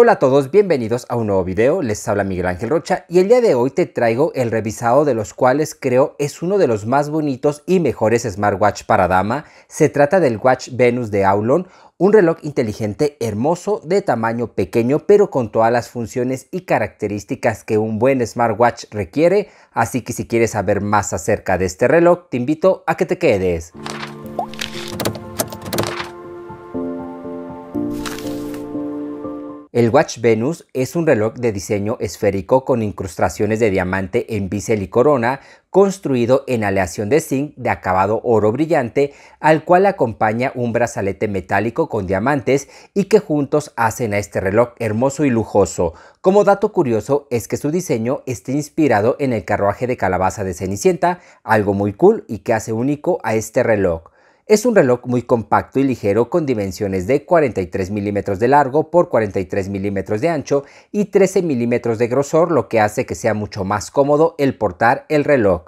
Hola a todos, bienvenidos a un nuevo video, les habla Miguel Ángel Rocha y el día de hoy te traigo el revisado de los cuales creo es uno de los más bonitos y mejores smartwatch para dama. Se trata del Watch Venus de Aulon, un reloj inteligente hermoso de tamaño pequeño pero con todas las funciones y características que un buen smartwatch requiere, así que si quieres saber más acerca de este reloj te invito a que te quedes. El Watch Venus es un reloj de diseño esférico con incrustaciones de diamante en bisel y corona, construido en aleación de zinc de acabado oro brillante, al cual acompaña un brazalete metálico con diamantes y que juntos hacen a este reloj hermoso y lujoso. Como dato curioso es que su diseño está inspirado en el carruaje de calabaza de Cenicienta, algo muy cool y que hace único a este reloj. Es un reloj muy compacto y ligero con dimensiones de 43 milímetros de largo por 43 milímetros de ancho y 13 milímetros de grosor, lo que hace que sea mucho más cómodo el portar el reloj.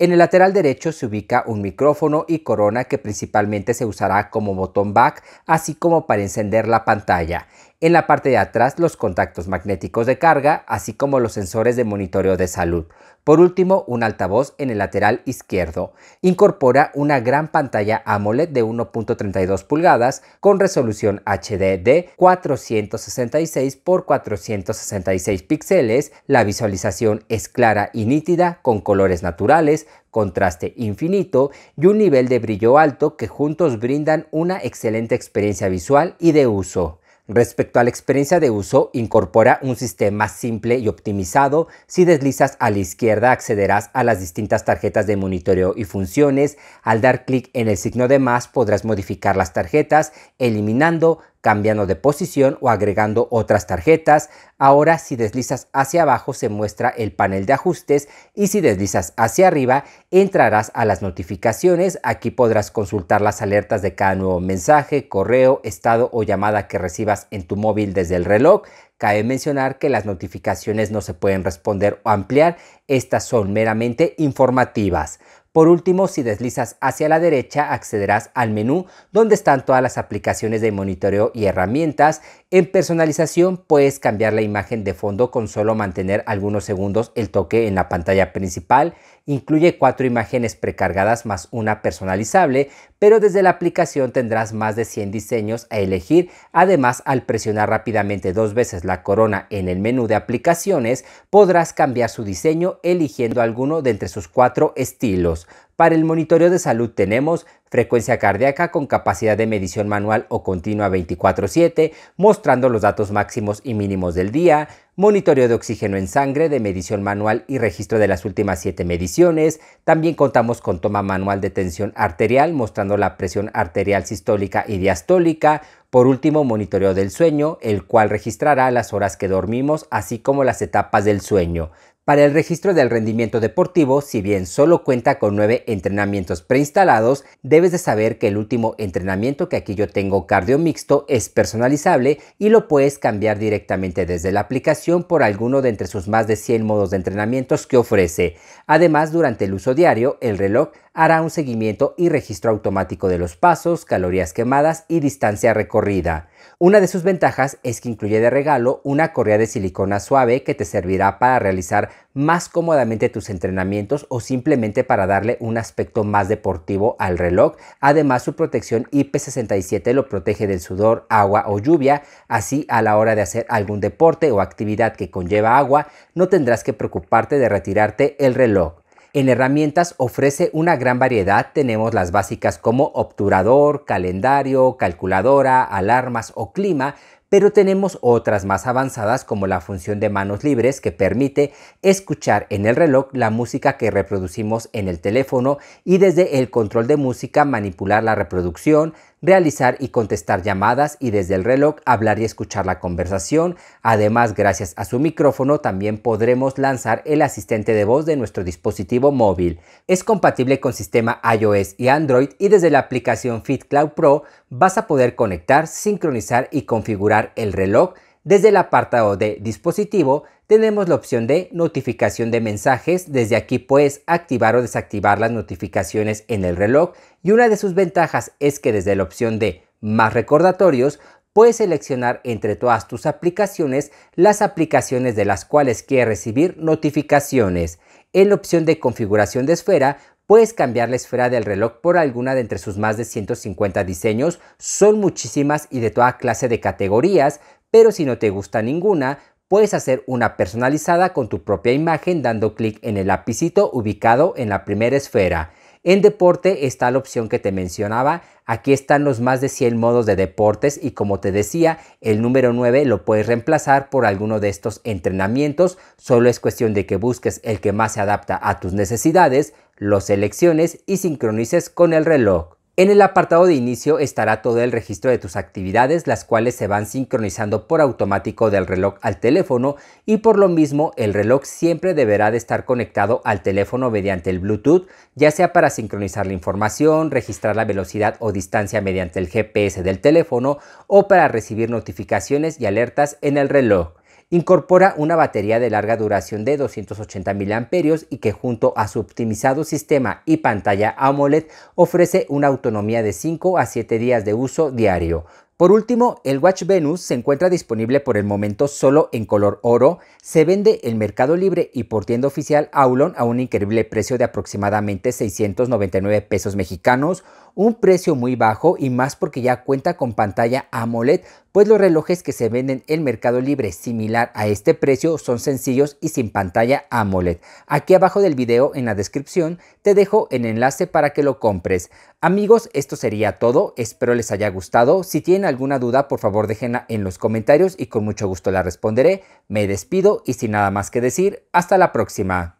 En el lateral derecho se ubica un micrófono y corona que principalmente se usará como botón back, así como para encender la pantalla. En la parte de atrás los contactos magnéticos de carga, así como los sensores de monitoreo de salud. Por último, un altavoz en el lateral izquierdo. Incorpora una gran pantalla AMOLED de 1.32 pulgadas con resolución HD de 466 x 466 píxeles. La visualización es clara y nítida con colores naturales, contraste infinito y un nivel de brillo alto que juntos brindan una excelente experiencia visual y de uso. Respecto a la experiencia de uso, incorpora un sistema simple y optimizado. Si deslizas a la izquierda accederás a las distintas tarjetas de monitoreo y funciones. Al dar clic en el signo de más podrás modificar las tarjetas, eliminando, cambiando de posición o agregando otras tarjetas. Ahora si deslizas hacia abajo se muestra el panel de ajustes y si deslizas hacia arriba entrarás a las notificaciones. Aquí podrás consultar las alertas de cada nuevo mensaje, correo, estado o llamada que recibas en tu móvil desde el reloj. Cabe mencionar que las notificaciones no se pueden responder o ampliar, estas son meramente informativas. Por último, si deslizas hacia la derecha, accederás al menú donde están todas las aplicaciones de monitoreo y herramientas. En personalización puedes cambiar la imagen de fondo con solo mantener algunos segundos el toque en la pantalla principal. Incluye cuatro imágenes precargadas más una personalizable, pero desde la aplicación tendrás más de 100 diseños a elegir. Además, al presionar rápidamente dos veces la corona en el menú de aplicaciones, podrás cambiar su diseño eligiendo alguno de entre sus cuatro estilos. Para el monitoreo de salud tenemos frecuencia cardíaca con capacidad de medición manual o continua 24/7, mostrando los datos máximos y mínimos del día, monitoreo de oxígeno en sangre de medición manual y registro de las últimas 7 mediciones, también contamos con toma manual de tensión arterial, mostrando la presión arterial sistólica y diastólica, por último, monitoreo del sueño, el cual registrará las horas que dormimos, así como las etapas del sueño. Para el registro del rendimiento deportivo, si bien solo cuenta con nueve entrenamientos preinstalados, debes de saber que el último entrenamiento que aquí yo tengo cardio mixto es personalizable y lo puedes cambiar directamente desde la aplicación por alguno de entre sus más de 100 modos de entrenamientos que ofrece. Además, durante el uso diario, el reloj hará un seguimiento y registro automático de los pasos, calorías quemadas y distancia recorrida. Una de sus ventajas es que incluye de regalo una correa de silicona suave que te servirá para realizar más cómodamente tus entrenamientos o simplemente para darle un aspecto más deportivo al reloj. Además, su protección IP67 lo protege del sudor, agua o lluvia, así a la hora de hacer algún deporte o actividad que conlleva agua, no tendrás que preocuparte de retirarte el reloj. En herramientas ofrece una gran variedad, tenemos las básicas como obturador, calendario, calculadora, alarmas o clima, pero tenemos otras más avanzadas como la función de manos libres que permite escuchar en el reloj la música que reproducimos en el teléfono y desde el control de música manipular la reproducción, realizar y contestar llamadas y desde el reloj hablar y escuchar la conversación. Además, gracias a su micrófono también podremos lanzar el asistente de voz de nuestro dispositivo móvil. Es compatible con sistema iOS y Android y desde la aplicación FitCloud Pro vas a poder conectar, sincronizar y configurar el reloj desde el apartado de dispositivo tenemos la opción de notificación de mensajes. Desde aquí puedes activar o desactivar las notificaciones en el reloj y una de sus ventajas es que desde la opción de más recordatorios puedes seleccionar entre todas tus aplicaciones las aplicaciones de las cuales quieres recibir notificaciones. En la opción de configuración de esfera Puedes cambiar la esfera del reloj por alguna de entre sus más de 150 diseños, son muchísimas y de toda clase de categorías pero si no te gusta ninguna, puedes hacer una personalizada con tu propia imagen dando clic en el lapicito ubicado en la primera esfera. En deporte está la opción que te mencionaba, aquí están los más de 100 modos de deportes y como te decía, el número 9 lo puedes reemplazar por alguno de estos entrenamientos, solo es cuestión de que busques el que más se adapta a tus necesidades, lo selecciones y sincronices con el reloj. En el apartado de inicio estará todo el registro de tus actividades, las cuales se van sincronizando por automático del reloj al teléfono y por lo mismo el reloj siempre deberá de estar conectado al teléfono mediante el Bluetooth, ya sea para sincronizar la información, registrar la velocidad o distancia mediante el GPS del teléfono o para recibir notificaciones y alertas en el reloj. Incorpora una batería de larga duración de 280 mAh y que junto a su optimizado sistema y pantalla AMOLED ofrece una autonomía de 5 a 7 días de uso diario. Por último, el Watch Venus se encuentra disponible por el momento solo en color oro, se vende en Mercado Libre y por tienda oficial Aulon a un increíble precio de aproximadamente 699 pesos mexicanos un precio muy bajo y más porque ya cuenta con pantalla AMOLED, pues los relojes que se venden en Mercado Libre similar a este precio son sencillos y sin pantalla AMOLED. Aquí abajo del video en la descripción te dejo el enlace para que lo compres. Amigos, esto sería todo, espero les haya gustado. Si tienen alguna duda, por favor déjenla en los comentarios y con mucho gusto la responderé. Me despido y sin nada más que decir, hasta la próxima.